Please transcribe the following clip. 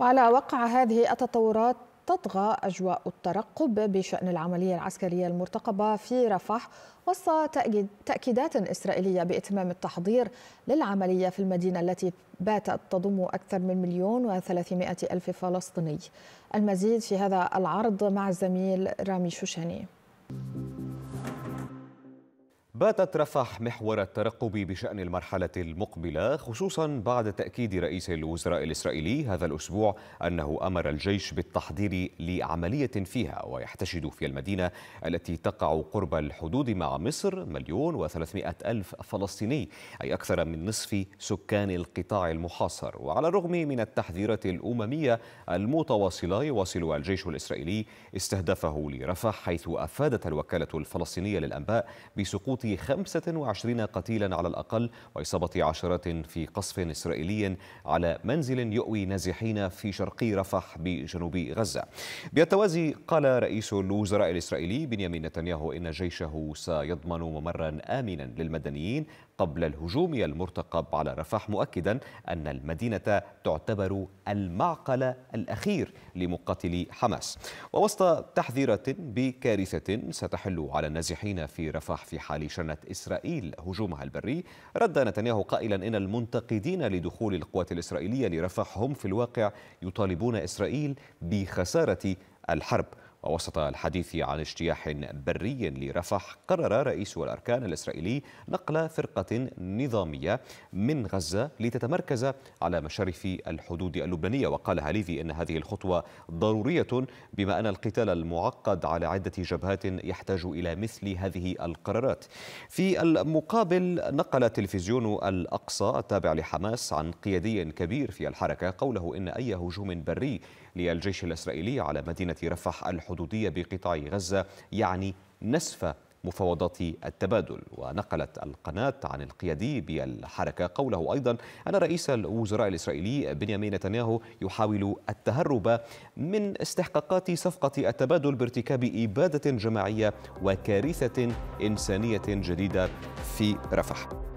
وعلى وقع هذه التطورات تطغى أجواء الترقب بشأن العملية العسكرية المرتقبة في رفح وسط تأكيدات إسرائيلية بإتمام التحضير للعملية في المدينة التي باتت تضم أكثر من مليون وثلاثمائة ألف فلسطيني المزيد في هذا العرض مع الزميل رامي شوشاني باتت رفح محور الترقب بشأن المرحلة المقبلة خصوصا بعد تأكيد رئيس الوزراء الإسرائيلي هذا الأسبوع أنه أمر الجيش بالتحضير لعملية فيها ويحتشد في المدينة التي تقع قرب الحدود مع مصر مليون وثلاثمائة ألف فلسطيني أي أكثر من نصف سكان القطاع المحاصر وعلى الرغم من التحذيرات الأممية المتواصلة يواصل الجيش الإسرائيلي استهدافه لرفح حيث أفادت الوكالة الفلسطينية للأنباء بسقوط 25 قتيلا على الأقل وإصابة عشرات في قصف إسرائيلي على منزل يؤوي نازحين في شرقي رفح بجنوب غزة بالتوازي قال رئيس الوزراء الإسرائيلي بنيامين نتنياهو إن جيشه سيضمن ممرا آمنا للمدنيين قبل الهجوم المرتقب على رفح مؤكدا أن المدينة تعتبر المعقل الأخير لمقاتلي حماس ووسط تحذيرات بكارثة ستحل على النازحين في رفح في حال شنت إسرائيل هجومها البري رد نتنياهو قائلا إن المنتقدين لدخول القوات الإسرائيلية لرفح هم في الواقع يطالبون إسرائيل بخسارة الحرب ووسط الحديث عن اجتياح بري لرفح قرر رئيس الأركان الإسرائيلي نقل فرقة نظامية من غزة لتتمركز على مشارف الحدود اللبنانية وقال هاليفي أن هذه الخطوة ضرورية بما أن القتال المعقد على عدة جبهات يحتاج إلى مثل هذه القرارات في المقابل نقل تلفزيون الأقصى التابع لحماس عن قيادي كبير في الحركة قوله إن أي هجوم بري للجيش الإسرائيلي على مدينة رفح الحدود الحدودية بقطاع غزة يعني نسف مفاوضات التبادل ونقلت القناة عن القيادي بالحركة قوله أيضا أن رئيس الوزراء الإسرائيلي بنيامين نتنياهو يحاول التهرب من استحقاقات صفقة التبادل بارتكاب إبادة جماعية وكارثة إنسانية جديدة في رفح